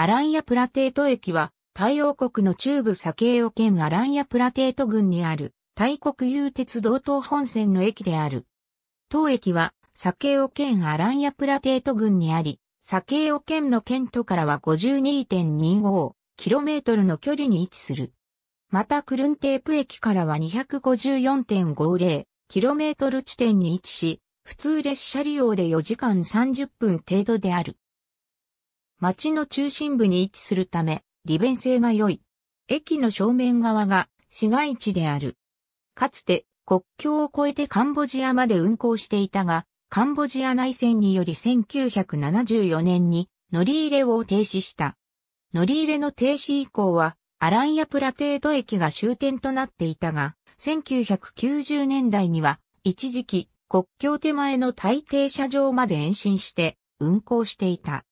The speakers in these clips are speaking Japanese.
アランヤプラテート駅は、太陽国の中部サケーオ県アランヤプラテート郡にある、大国有鉄道東本線の駅である。当駅は、サケーオ県アランヤプラテート郡にあり、サケーオ県の県都からは 52.25km の距離に位置する。またクルンテープ駅からは 254.50km 地点に位置し、普通列車利用で4時間30分程度である。町の中心部に位置するため、利便性が良い。駅の正面側が市街地である。かつて国境を越えてカンボジアまで運行していたが、カンボジア内戦により1974年に乗り入れを停止した。乗り入れの停止以降は、アランヤプラテート駅が終点となっていたが、1990年代には、一時期、国境手前の大抵車場まで延伸して運行していた。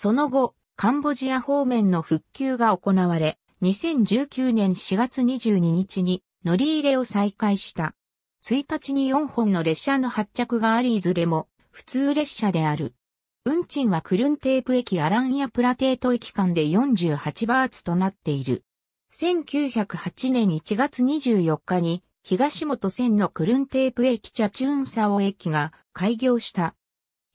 その後、カンボジア方面の復旧が行われ、2019年4月22日に乗り入れを再開した。1日に4本の列車の発着がありいずれも普通列車である。運賃はクルンテープ駅アランやプラテート駅間で48バーツとなっている。1908年1月24日に東本線のクルンテープ駅チャチューンサオ駅が開業した。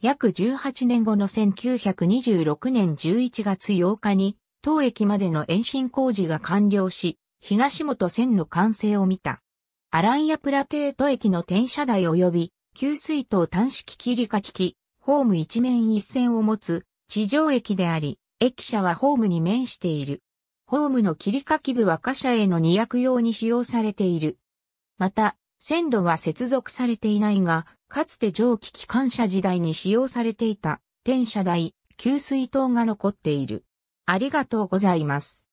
約18年後の1926年11月8日に、当駅までの延伸工事が完了し、東本線の完成を見た。アランヤプラテート駅の転車台及び、給水塔短式切り書き機、ホーム一面一線を持つ地上駅であり、駅舎はホームに面している。ホームの切り書き部は貨車への荷役用に使用されている。また、線路は接続されていないが、かつて蒸気機関車時代に使用されていた、転車台、給水塔が残っている。ありがとうございます。